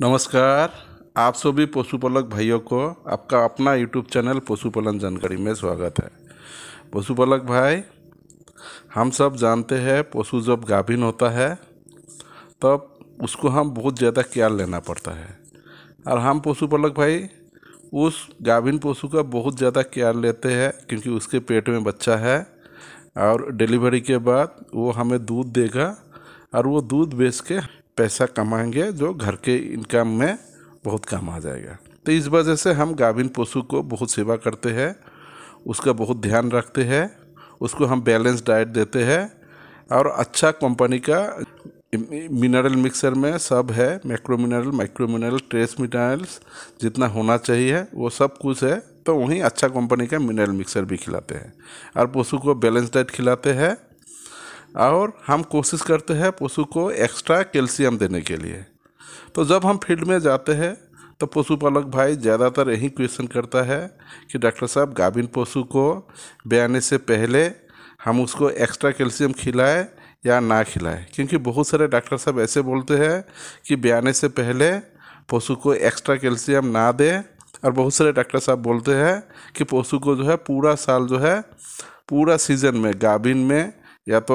नमस्कार आप सभी पशुपालक भाइयों को आपका अपना यूट्यूब चैनल पशुपालन जानकारी में स्वागत है पशुपालक भाई हम सब जानते हैं पशु जब गाभिन होता है तब उसको हम बहुत ज़्यादा केयर लेना पड़ता है और हम पशुपालक भाई उस गाभिन पशु का बहुत ज़्यादा केयर लेते हैं क्योंकि उसके पेट में बच्चा है और डिलीवरी के बाद वो हमें दूध देगा और वो दूध बेच के पैसा कमाएंगे जो घर के इनकम में बहुत काम आ जाएगा तो इस वजह से हम गाभिन पशु को बहुत सेवा करते हैं उसका बहुत ध्यान रखते हैं उसको हम बैलेंस डाइट देते हैं और अच्छा कंपनी का मिनरल मिक्सर में सब है macro mineral micro mineral trace minerals जितना होना चाहिए वो सब कुछ है तो वहीं अच्छा कंपनी का मिनरल मिक्सर भी खिलाते हैं और पशु को बैलेंस डाइट खिलाते हैं और हम कोशिश करते हैं पशु को एक्स्ट्रा कैल्शियम देने के लिए तो जब हम फील्ड में जाते हैं तो पशुपालक भाई ज़्यादातर यही क्वेश्चन करता है कि डॉक्टर साहब गाभिन पशु को ब्याने से पहले हम उसको एक्स्ट्रा कैल्शियम खिलाए या ना खिलाएं क्योंकि बहुत सारे डॉक्टर साहब ऐसे बोलते हैं कि ब्याने से पहले पशु को एक्स्ट्रा कैल्शियम ना दें और बहुत सारे डॉक्टर साहब बोलते हैं कि पशु को जो है पूरा साल जो है पूरा सीज़न में गाभिन में या तो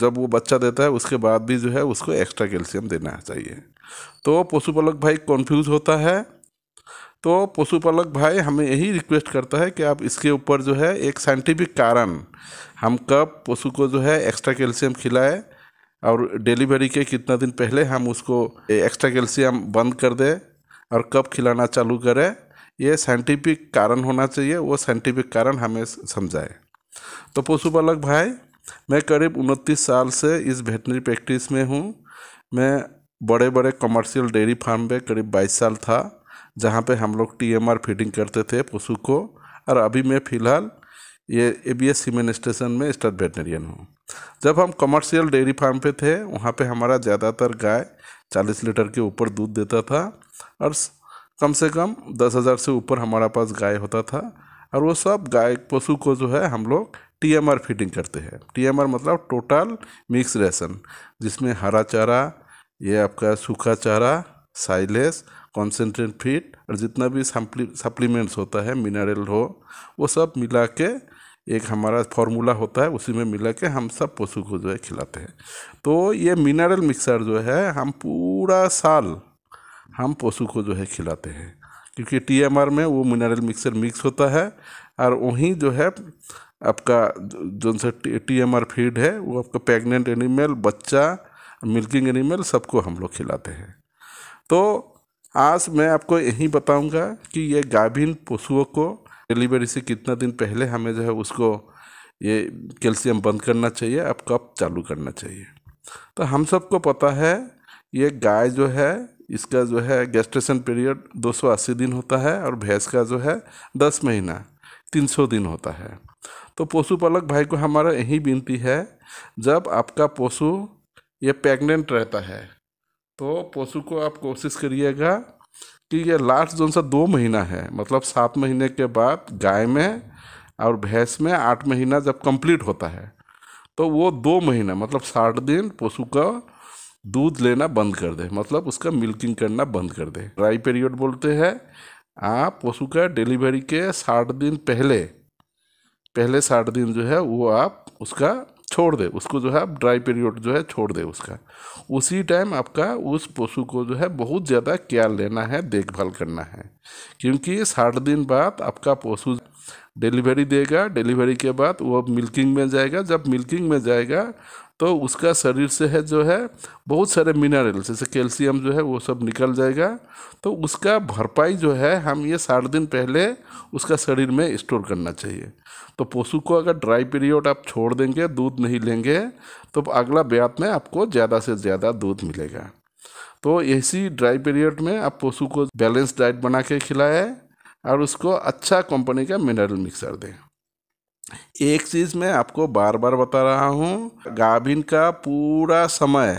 जब वो बच्चा देता है उसके बाद भी जो है उसको एक्स्ट्रा कैल्शियम देना चाहिए तो पशुपालक भाई कॉन्फ्यूज़ होता है तो पशुपालक भाई हमें यही रिक्वेस्ट करता है कि आप इसके ऊपर जो है एक साइंटिफिक कारण हम कब पशु को जो है एक्स्ट्रा कैल्शियम खिलाए और डिलीवरी के कितना दिन पहले हम उसको एक्स्ट्रा कैल्शियम बंद कर दें और कब खिलाना चालू करें ये साइंटिफिक कारण होना चाहिए वो साइंटिफिक कारण हमें समझाए तो पशुपालक भाई मैं करीब उनतीस साल से इस वेटनरी प्रैक्टिस में हूँ मैं बड़े बड़े कमर्शियल डेयरी फार्म पे करीब बाईस साल था जहाँ पे हम लोग टी एम आर फीडिंग करते थे पशु को और अभी मैं फ़िलहाल ये A B S semen station में स्टार वेटनरियन हूँ जब हम कमर्शियल डेयरी फार्म पे थे वहाँ पे हमारा ज़्यादातर गाय 40 लीटर के ऊपर दूध देता था और कम से कम दस हज़ार से ऊपर हमारा पास गाय होता था और वो सब गाय पशु को जो है हम लोग टीएमआर फीडिंग करते हैं टीएमआर मतलब टोटल मिक्स रेशन जिसमें हरा चारा ये आपका सूखा चारा साइलेस कॉन्सेंट्रेट फीड और जितना भी सप्लीमेंट्स होता है मिनरल हो वो सब मिला के एक हमारा फॉर्मूला होता है उसी में मिला के हम सब पशु को जो है खिलाते हैं तो ये मिनरल मिक्सर जो है हम पूरा साल हम पशु को जो है खिलाते हैं क्योंकि टीएमआर में वो मिनरल मिक्सर मिक्स होता है और वहीं जो है आपका जो सा टी एम आर फीड है वो आपका प्रेगनेंट एनिमल बच्चा मिल्किंग एनिमल सबको हम लोग खिलाते हैं तो आज मैं आपको यही बताऊंगा कि ये गाभिन पशुओं को डिलीवरी से कितना दिन पहले हमें जो है उसको ये कैल्शियम बंद करना चाहिए अब कब चालू करना चाहिए तो हम सबको पता है ये गाय जो है इसका जो है गेस्ट्रेशन पीरियड 280 दिन होता है और भैंस का जो है 10 महीना 300 दिन होता है तो पशुपालक भाई को हमारा यही विनती है जब आपका पशु ये प्रेगनेंट रहता है तो पशु को आप कोशिश करिएगा कि ये लास्ट जो सा दो महीना है मतलब सात महीने के बाद गाय में और भैंस में आठ महीना जब कंप्लीट होता है तो वो दो महीना मतलब साठ दिन पशु का दूध लेना बंद कर दे मतलब उसका मिल्किंग करना बंद कर दे ड्राई पीरियड बोलते हैं आप पशु का डिलीवरी के साठ दिन पहले पहले साठ दिन जो है वो आप उसका छोड़ दे उसको जो है आप ड्राई पीरियड जो है छोड़ दे उसका उसी टाइम आपका उस पशु को जो है बहुत ज़्यादा केयर लेना है देखभाल करना है क्योंकि साठ दिन बाद आपका पशु डिलीवरी देगा डिलीवरी के बाद वो मिल्किंग में जाएगा जब मिल्किंग में जाएगा तो उसका शरीर से है जो है बहुत सारे मिनरल जैसे कैल्शियम जो है वो सब निकल जाएगा तो उसका भरपाई जो है हम ये साठ दिन पहले उसका शरीर में स्टोर करना चाहिए तो पशु को अगर ड्राई पीरियड आप छोड़ देंगे दूध नहीं लेंगे तो अगला ब्याप में आपको ज़्यादा से ज़्यादा दूध मिलेगा तो ऐसी ड्राई पीरियड में आप पशु को बैलेंस डाइट बना के खिलाएं और उसको अच्छा कंपनी का मिनरल मिक्सर दें एक चीज़ मैं आपको बार बार बता रहा हूँ गाभिन का पूरा समय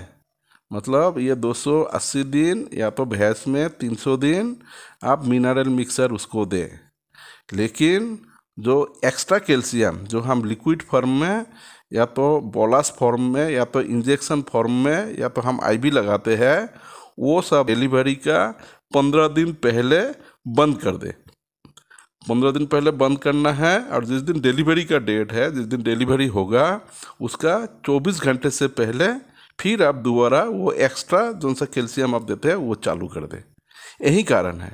मतलब ये 280 दिन या तो भैंस में 300 दिन आप मिनरल मिक्सर उसको दें लेकिन जो एक्स्ट्रा कैल्शियम जो हम लिक्विड फॉर्म में या तो बोलास फॉर्म में या तो इंजेक्शन फॉर्म में या तो हम आईबी लगाते हैं वो सब डिलीवरी का पंद्रह दिन पहले बंद कर दें पंद्रह दिन पहले बंद करना है और जिस दिन डिलीवरी का डेट है जिस दिन डिलीवरी होगा उसका चौबीस घंटे से पहले फिर आप दोबारा वो एक्स्ट्रा जो सा कैल्शियम आप देते हैं वो चालू कर दें यही कारण है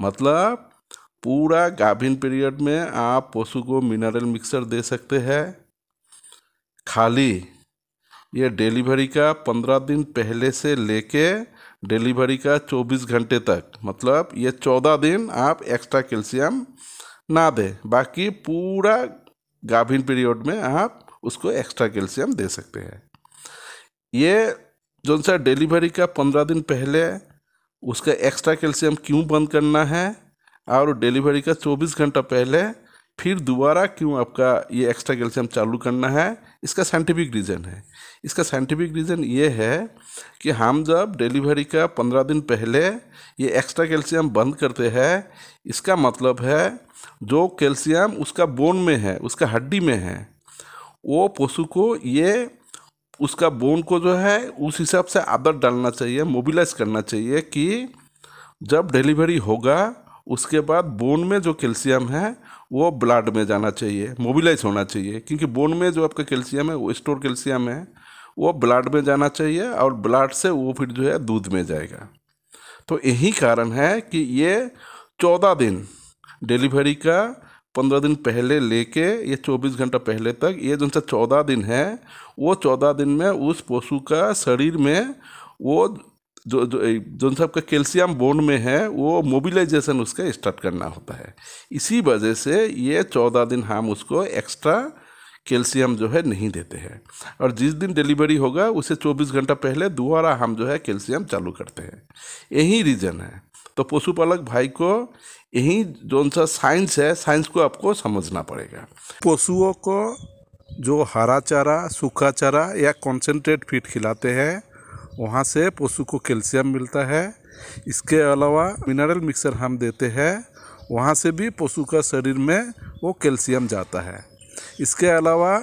मतलब पूरा गाभिन पीरियड में आप पशु को मिनरल मिक्सर दे सकते हैं खाली ये डिलीवरी का पंद्रह दिन पहले से लेके डिलीवरी का 24 घंटे तक मतलब ये 14 दिन आप एक्स्ट्रा कैल्शियम ना दें बाकी पूरा गाभिन पीरियड में आप उसको एक्स्ट्रा कैल्शियम दे सकते हैं ये जो सा डिलीवरी का 15 दिन पहले उसका एक्स्ट्रा कैल्शियम क्यों बंद करना है और डिलीवरी का 24 घंटा पहले फिर दोबारा क्यों आपका ये एक्स्ट्रा कैल्शियम चालू करना है इसका साइंटिफिक रीज़न है इसका साइंटिफिक रीज़न ये है कि हम जब डिलीवरी का पंद्रह दिन पहले ये एक्स्ट्रा कैल्शियम बंद करते हैं इसका मतलब है जो कैल्शियम उसका बोन में है उसका हड्डी में है वो पशु को ये उसका बोन को जो है उस हिसाब से आदत डालना चाहिए मोबिलाइज करना चाहिए कि जब डिलीवरी होगा उसके बाद बोन में जो कैल्शियम है वो ब्लड में जाना चाहिए मोबिलाइज होना चाहिए क्योंकि बोन में जो आपका कैल्शियम है वो स्टोर कैल्शियम है वो ब्लड में जाना चाहिए और ब्लड से वो फिर जो है दूध में जाएगा तो यही कारण है कि ये चौदह दिन डिलीवरी का पंद्रह दिन पहले लेके ये चौबीस घंटा पहले तक ये जो सा चौदह दिन है वो चौदह दिन में उस पशु का शरीर में वो जो जो जो का कैल्शियम बोन में है वो मोबिलाइजेशन उसका स्टार्ट करना होता है इसी वजह से ये चौदह दिन हम उसको एक्स्ट्रा कैल्शियम जो है नहीं देते हैं और जिस दिन डिलीवरी होगा उसे 24 घंटा पहले दोबारा हम जो है कैल्शियम चालू करते हैं यही रीज़न है तो पशुपालक भाई को यही जो सा साइंस है साइंस को आपको समझना पड़ेगा पशुओं को जो हरा चारा सूखा चारा या कॉन्सेंट्रेट फीड खिलाते हैं वहाँ से पशु को कैल्शियम मिलता है इसके अलावा मिनरल मिक्सर हम देते हैं वहाँ से भी पशु का शरीर में वो कैल्शियम जाता है इसके अलावा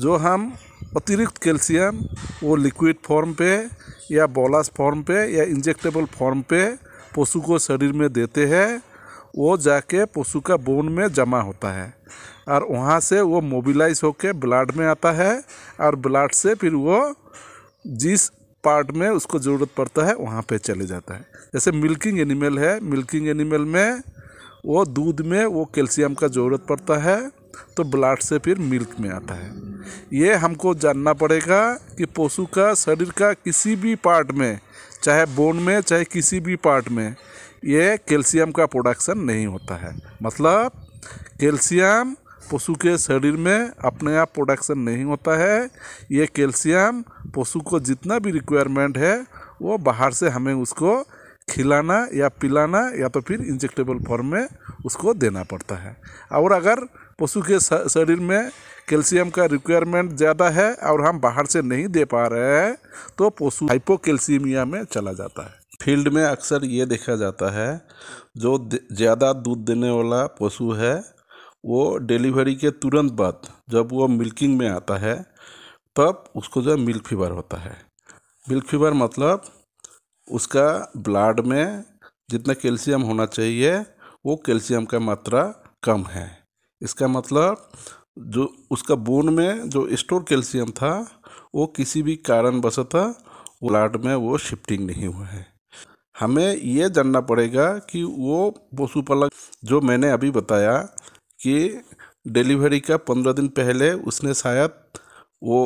जो हम अतिरिक्त कैल्शियम वो लिक्विड फॉर्म पे या बॉलास फॉर्म पे या इंजेक्टेबल फॉर्म पे पशु को शरीर में देते हैं वो जाके पशु का बोन में जमा होता है और वहाँ से वो मोबिलाइज होके ब्लड में आता है और ब्लड से फिर वो जिस पार्ट में उसको ज़रूरत पड़ता है वहाँ पे चले जाता है जैसे मिल्किंग एनिमल है मिल्किंग एनिमल में वो दूध में वो कैल्शियम का ज़रूरत पड़ता है तो ब्लड से फिर मिल्क में आता है ये हमको जानना पड़ेगा कि पशु का शरीर का किसी भी पार्ट में चाहे बोन में चाहे किसी भी पार्ट में ये कैल्शियम का प्रोडक्शन नहीं होता है मतलब कैल्शियम पशु के शरीर में अपने आप प्रोडक्शन नहीं होता है ये कैल्शियम पशु को जितना भी रिक्वायरमेंट है वो बाहर से हमें उसको खिलाना या पिलाना या तो फिर इंजेक्टेबल फॉर्म में उसको देना पड़ता है और अगर पशु के शरीर में कैल्शियम का रिक्वायरमेंट ज़्यादा है और हम बाहर से नहीं दे पा रहे हैं तो पशु हाइपोकैल्सीमिया में चला जाता है फील्ड में अक्सर ये देखा जाता है जो ज़्यादा दूध देने वाला पशु है वो डिलीवरी के तुरंत बाद जब वो मिल्किंग में आता है तब उसको जो मिल्क फीवर होता है मिल्क फीवर मतलब उसका ब्लड में जितना कैल्शियम होना चाहिए वो कैल्शियम का मात्रा कम है इसका मतलब जो उसका बोन में जो स्टोर कैल्शियम था वो किसी भी कारणवशतः ब्लड में वो शिफ्टिंग नहीं हुआ है हमें ये जानना पड़ेगा कि वो पशुपालक जो मैंने अभी बताया कि डिलीवरी का पंद्रह दिन पहले उसने शायद वो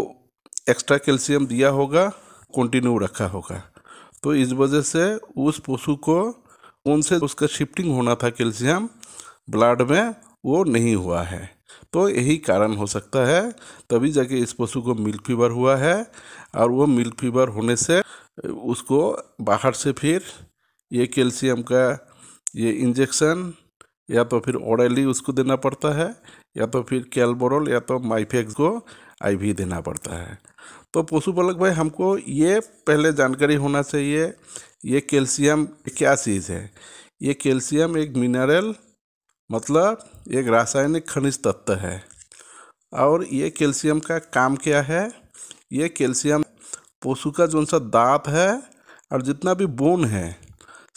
एक्स्ट्रा कैल्शियम दिया होगा कंटिन्यू रखा होगा तो इस वजह से उस पशु को उनसे उसका शिफ्टिंग होना था कैल्शियम ब्लड में वो नहीं हुआ है तो यही कारण हो सकता है तभी जाके इस पशु को मिल्क फीवर हुआ है और वो मिल्क फीवर होने से उसको बाहर से फिर ये कैल्शियम का ये इंजेक्शन या तो फिर ओरली उसको देना पड़ता है या तो फिर कैलबोरल या तो माइफेक्स को आईवी देना पड़ता है तो पशुपालक भाई हमको ये पहले जानकारी होना चाहिए ये कैल्शियम क्या चीज़ है ये कैल्शियम एक मिनरल मतलब एक रासायनिक खनिज तत्व है और ये कैल्शियम का काम क्या है ये कैल्शियम पशु का जो सा दांत है और जितना भी बोन है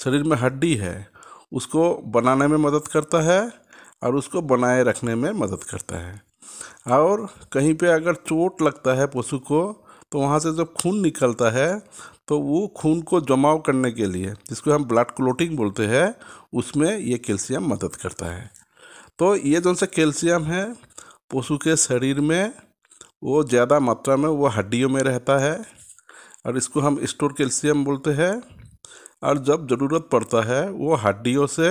शरीर में हड्डी है उसको बनाने में मदद करता है और उसको बनाए रखने में मदद करता है और कहीं पे अगर चोट लगता है पशु को तो वहाँ से जब खून निकलता है तो वो खून को जमाव करने के लिए जिसको हम ब्लड क्लोटिंग बोलते हैं उसमें ये कैल्शियम मदद करता है तो ये जो सा कैल्शियम है पशु के शरीर में वो ज़्यादा मात्रा में वो हड्डियों में रहता है और इसको हम स्टोर कैल्शियम बोलते हैं और जब ज़रूरत पड़ता है वो हड्डियों से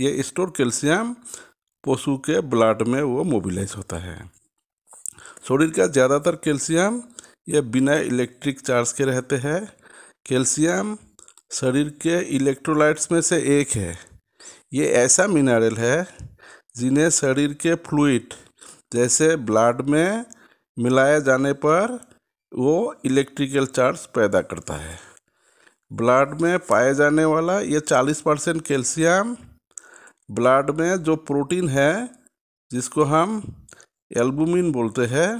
ये स्टोर कैल्शियम पशु के ब्लड में वो मोबिलाइज होता है शरीर का ज़्यादातर कैल्शियम ये बिना इलेक्ट्रिक चार्ज के रहते हैं कैल्शियम शरीर के इलेक्ट्रोलाइट्स में से एक है ये ऐसा मिनरल है जिन्हें शरीर के फ्लूड जैसे ब्लड में मिलाए जाने पर वो इलेक्ट्रिकल चार्ज पैदा करता है ब्लड में पाए जाने वाला ये चालीस परसेंट कैल्शियम ब्लड में जो प्रोटीन है जिसको हम एल्बुमिन बोलते हैं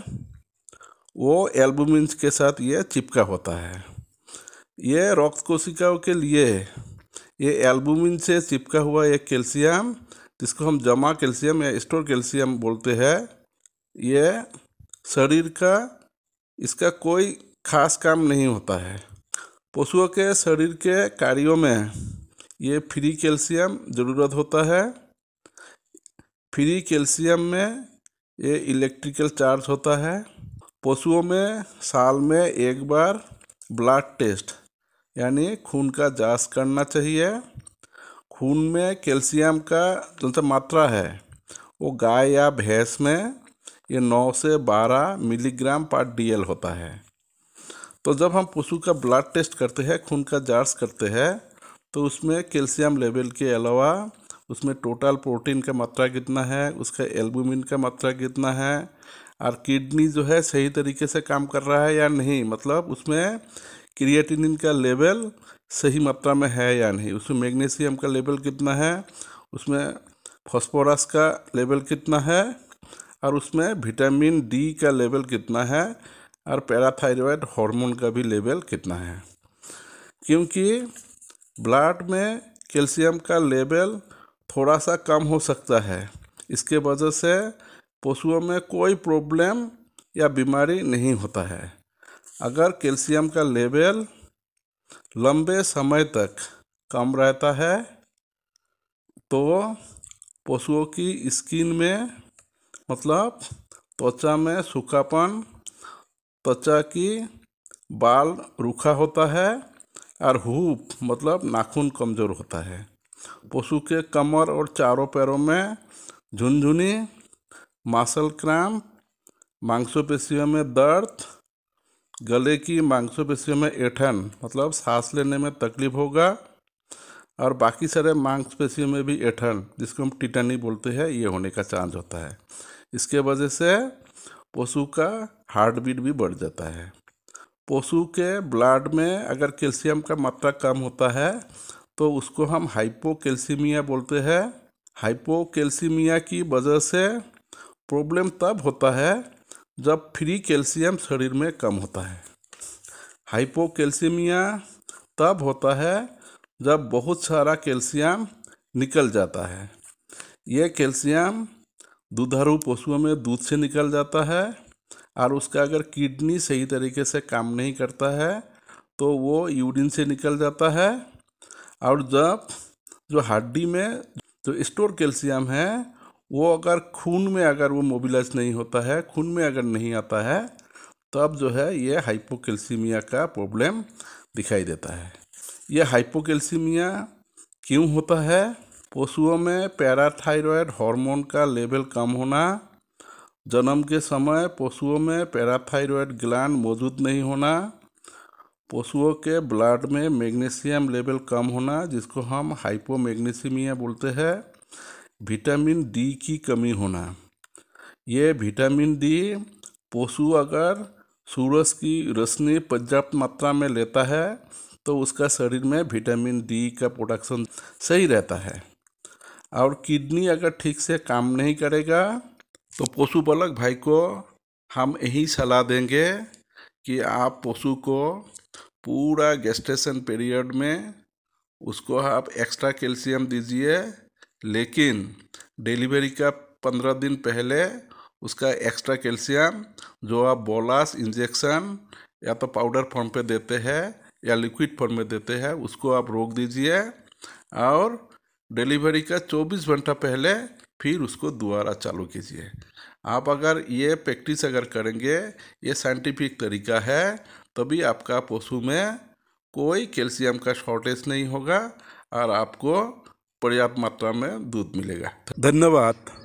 वो एल्बुमिन के साथ ये चिपका होता है ये रक्त कोशिकाओं के लिए ये एल्बुमिन से चिपका हुआ एक कैल्शियम जिसको हम जमा कैल्शियम या स्टोर कैल्शियम बोलते हैं ये शरीर का इसका कोई खास काम नहीं होता है पशुओं के शरीर के कार्यों में ये फ्री कैल्शियम ज़रूरत होता है फ्री कैल्शियम में ये इलेक्ट्रिकल चार्ज होता है पशुओं में साल में एक बार ब्लड टेस्ट यानी खून का जांच करना चाहिए खून में कैल्शियम का जो मात्रा है वो गाय या भैंस में ये 9 से 12 मिलीग्राम पर डीएल होता है तो जब हम पशु का ब्लड टेस्ट करते हैं खून का जांच करते हैं तो उसमें कैल्शियम लेवल के अलावा उसमें टोटल प्रोटीन का मात्रा कितना है उसका एल्बुमिन का मात्रा कितना है और किडनी जो है सही तरीके से काम कर रहा है या नहीं मतलब उसमें क्रिएटिनिन का लेवल सही मात्रा में है या नहीं उसमें मैग्नीशियम का लेवल कितना है उसमें फॉस्फोरस का लेवल कितना है और उसमें विटामिन डी का लेवल कितना है और पैराथायरॉयड हार्मोन का भी लेवल कितना है क्योंकि ब्लड में कैल्शियम का लेवल थोड़ा सा कम हो सकता है इसके वजह से पशुओं में कोई प्रॉब्लम या बीमारी नहीं होता है अगर कैल्शियम का लेवल लंबे समय तक कम रहता है तो पशुओं की स्किन में मतलब त्वचा में सूखापन त्वचा की बाल रूखा होता है और हुप मतलब नाखून कमज़ोर होता है पशु के कमर और चारों पैरों में झुनझुनी मासल क्रैम मांसपेशियों में दर्द गले की मांसपेशियों में ऐठन मतलब सांस लेने में तकलीफ होगा और बाकी सारे मांसपेशियों में भी ऐठन जिसको हम टिटनी बोलते हैं ये होने का चांस होता है इसके वजह से पशु का हार्ट बीट भी बढ़ जाता है पशु के ब्लड में अगर कैल्शियम का मात्रा कम होता है तो उसको हम हाइपोकैल्सीमिया बोलते हैं हाइपोकैल्सीमिया की वजह से प्रॉब्लम तब होता है जब फ्री कैल्शियम शरीर में कम होता है हाइपोकैल्सीमिया तब होता है जब बहुत सारा कैल्शियम निकल जाता है ये कैल्शियम दुधारू पशुओं में दूध से निकल जाता है और उसका अगर किडनी सही तरीके से काम नहीं करता है तो वो यूरिन से निकल जाता है और जब जो हड्डी में जो स्टोर कैल्शियम है वो अगर खून में अगर वो मोबिलाइज नहीं होता है खून में अगर नहीं आता है तब जो है ये हाइपोकैल्सीमिया का प्रॉब्लम दिखाई देता है यह हाइपोकैल्सीमिया क्यों होता है पशुओं में पैराथायरॉयड हार्मोन का लेवल कम होना जन्म के समय पशुओं में पैराथायरॉयड ग्लैंड मौजूद नहीं होना पशुओं के ब्लड में मैग्नीशियम लेवल कम होना जिसको हम हाइपोमैग्नीशिमिया बोलते हैं विटामिन डी की कमी होना ये विटामिन डी पशु अगर सूरज की रोशनी पर्याप्त मात्रा में लेता है तो उसका शरीर में विटामिन डी का प्रोडक्शन सही रहता है और किडनी अगर ठीक से काम नहीं करेगा तो पशु पालक भाई को हम यही सलाह देंगे कि आप पशु को पूरा गेस्टेशन पीरियड में उसको आप एक्स्ट्रा कैल्शियम दीजिए लेकिन डिलीवरी का पंद्रह दिन पहले उसका एक्स्ट्रा कैल्शियम जो आप बोलास इंजेक्शन या तो पाउडर फॉर्म पे देते हैं या लिक्विड फॉर्म में देते हैं उसको आप रोक दीजिए और डिलीवरी का 24 घंटा पहले फिर उसको दोबारा चालू कीजिए आप अगर ये प्रैक्टिस अगर करेंगे ये साइंटिफिक तरीका है तभी आपका पशु में कोई कैल्शियम का शॉर्टेज नहीं होगा और आपको पर्याप्त मात्रा में दूध मिलेगा धन्यवाद